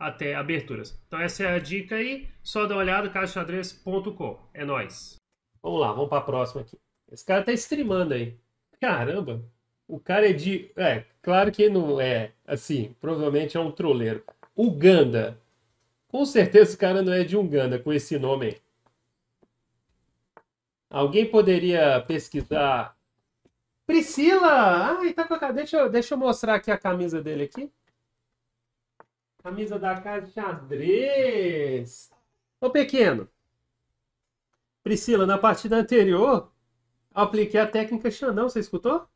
até aberturas. Então essa é a dica aí, só dá uma olhada, caixadrez.com. É nós. Vamos lá, vamos para a próxima aqui. Esse cara tá streamando aí. Caramba, o cara é de. É, claro que não é assim, provavelmente é um troleiro. Uganda. Com certeza esse cara não é de Uganda com esse nome aí. Alguém poderia pesquisar. Priscila! Ai, tá com a... deixa, eu, deixa eu mostrar aqui a camisa dele aqui. Camisa da casa xadrez. Ô pequeno. Priscila, na partida anterior, apliquei a técnica Xandão, você escutou?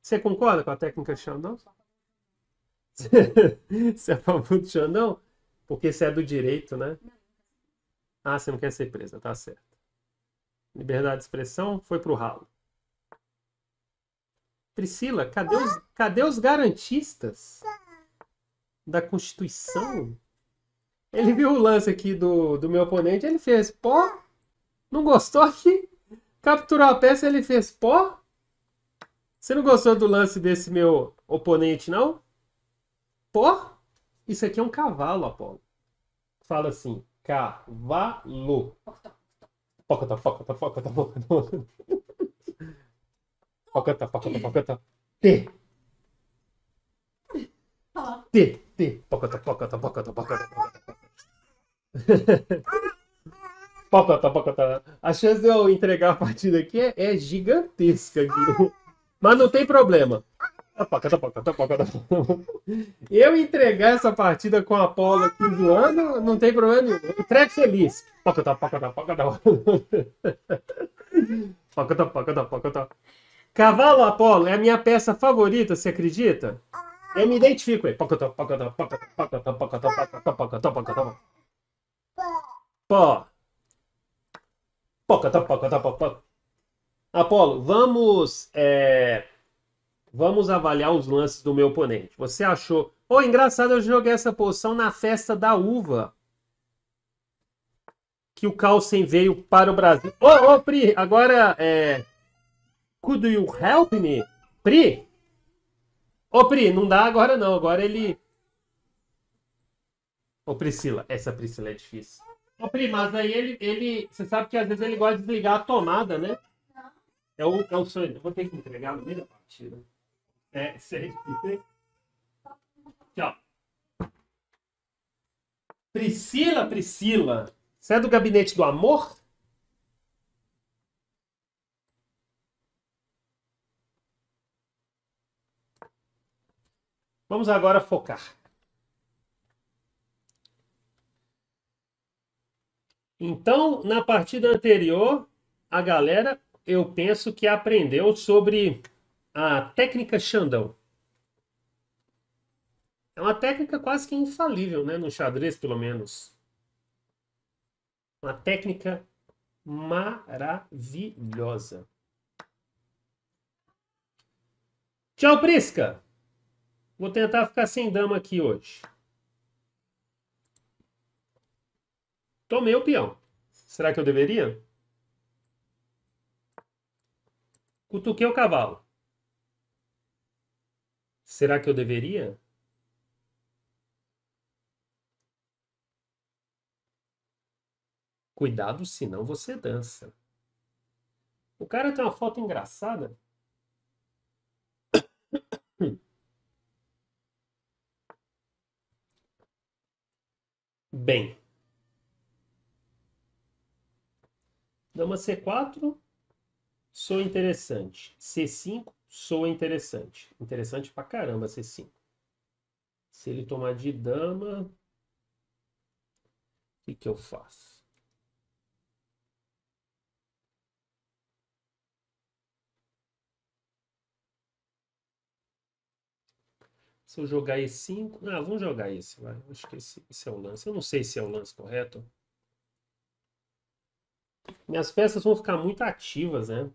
Você concorda com a técnica Xandão? você é favor do Xandão? Porque você é do direito, né? Ah, você não quer ser presa, tá certo. Liberdade de expressão foi pro ralo. Priscila, cadê os, cadê os garantistas? da Constituição. Ele viu o lance aqui do, do meu oponente, ele fez pó. Não gostou aqui? Capturou a peça, ele fez pó. Você não gostou do lance desse meu oponente, não? Pó? Isso aqui é um cavalo, Apolo. Fala assim, cavalo. tá pocotá, pocotá, pocotá. tá pocotá, pocotá. T. T. A chance de eu entregar a partida aqui é, é gigantesca. Mas não tem problema. Eu entregar essa partida com a Paula aqui zoando, não tem problema nenhum. Eu feliz. Cavalo Apolo é a minha peça favorita, você acredita? Eu me identifico, aí. Pó. Apolo, vamos. É... Vamos avaliar os lances do meu oponente. Você achou. Ô, oh, engraçado, eu joguei essa poção na festa da uva. Que o Carlsen veio para o Brasil. Ô, oh, ô, oh, Pri, agora é. Could you help me? Pri? Ô, Pri, não dá agora não. Agora ele. Ô, Priscila. Essa Priscila é difícil. Ô, Pri, mas aí ele, ele. Você sabe que às vezes ele gosta de desligar a tomada, né? É o, é o sonho. Eu vou ter que entregar no meio da partida. É, isso é difícil. Tchau. Priscila, Priscila. Você é do gabinete do amor? Vamos agora focar. Então, na partida anterior, a galera, eu penso que aprendeu sobre a técnica Xandão. É uma técnica quase que infalível, né? No xadrez, pelo menos. Uma técnica maravilhosa. Tchau, Prisca! Vou tentar ficar sem dama aqui hoje. Tomei o peão. Será que eu deveria? Cutuquei o cavalo. Será que eu deveria? Cuidado, senão você dança. O cara tem uma foto engraçada bem. Dama C4, sou interessante. C5, sou interessante. Interessante pra caramba C5. Se ele tomar de dama, o que, que eu faço? Se eu jogar E5. Ah, vamos jogar esse, vai. Acho que esse, esse é o lance. Eu não sei se é o lance correto. Minhas peças vão ficar muito ativas, né?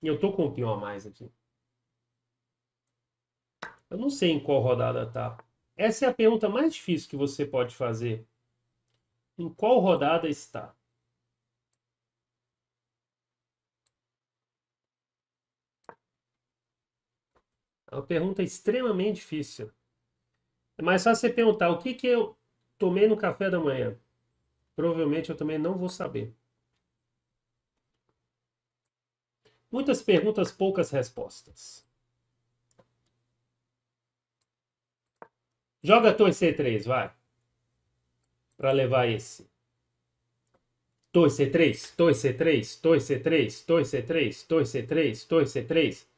E eu tô com um peão a mais aqui. Eu não sei em qual rodada tá. Essa é a pergunta mais difícil que você pode fazer. Em qual rodada está? É uma pergunta extremamente difícil. É mais fácil você perguntar o que, que eu tomei no café da manhã. Provavelmente eu também não vou saber. Muitas perguntas, poucas respostas. Joga torre C3, vai. Para levar esse. Torre C3, torre C3, torre C3, torre C3, torre C3, torre C3.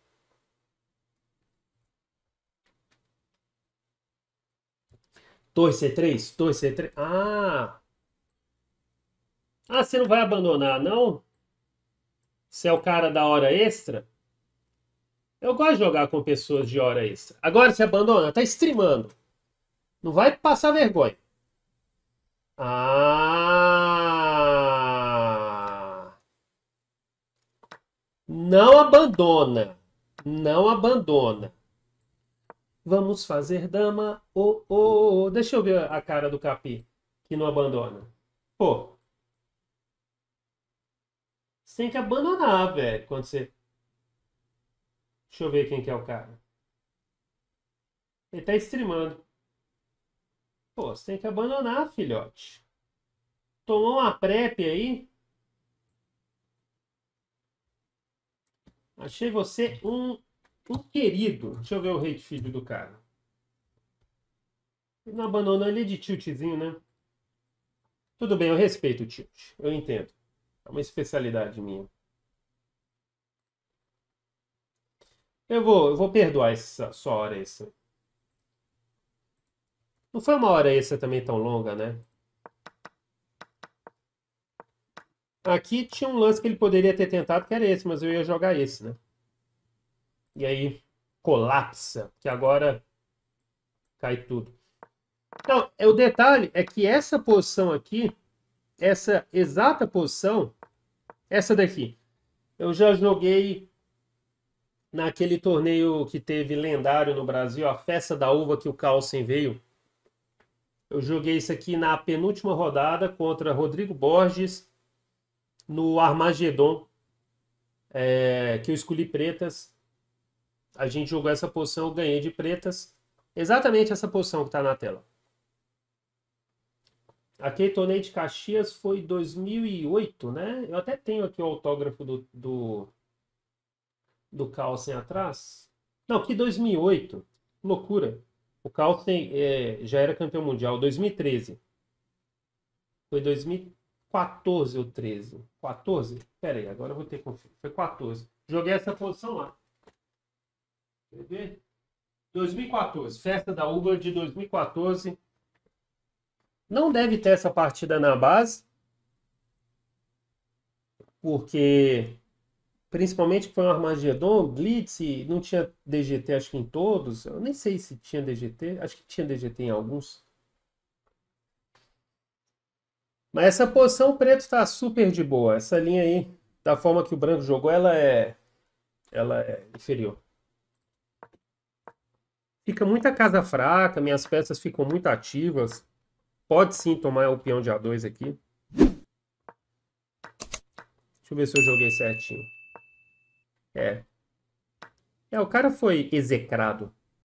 2C3? 2C3? Ah! Ah, você não vai abandonar, não? Você é o cara da hora extra? Eu gosto de jogar com pessoas de hora extra. Agora você abandona? Tá streamando. Não vai passar vergonha. Ah! Não abandona. Não abandona. Vamos fazer dama, oh, oh, oh. Deixa eu ver a cara do Capi, que não abandona. Pô. Você tem que abandonar, velho, quando você... Deixa eu ver quem que é o cara. Ele tá streamando. Pô, você tem que abandonar, filhote. Tomou uma PrEP aí? Achei você um o querido. Deixa eu ver o rei filho do cara. Ele não abandonou ele é de tiltzinho, né? Tudo bem, eu respeito o tilt. Eu entendo. É uma especialidade minha. Eu vou, eu vou perdoar essa sua hora extra. Não foi uma hora extra também tão longa, né? Aqui tinha um lance que ele poderia ter tentado, que era esse, mas eu ia jogar esse, né? e aí colapsa, que agora cai tudo. Então, é, o detalhe é que essa posição aqui, essa exata posição, essa daqui, eu já joguei naquele torneio que teve lendário no Brasil, a festa da uva que o Carlsen veio. Eu joguei isso aqui na penúltima rodada contra Rodrigo Borges no Armagedon, é, que eu escolhi pretas. A gente jogou essa poção, eu ganhei de pretas. Exatamente essa poção que está na tela. Aquele torneio de Caxias foi 2008, né? Eu até tenho aqui o autógrafo do, do, do Carlsen atrás. Não, que 2008. Loucura. O Carlsen é, já era campeão mundial. 2013. Foi 2014 ou 13. 14? Pera aí, agora eu vou ter que conflito. Foi 14. Joguei essa posição lá. 2014, festa da Uber de 2014. Não deve ter essa partida na base, porque principalmente foi um Armagedon, Blitz, não tinha DGT acho que em todos, eu nem sei se tinha DGT, acho que tinha DGT em alguns. Mas essa posição o preto está super de boa, essa linha aí, da forma que o branco jogou, ela é, ela é inferior. Fica muita casa fraca, minhas peças ficam muito ativas. Pode sim tomar o peão de A2 aqui. Deixa eu ver se eu joguei certinho. É. É, o cara foi execrado.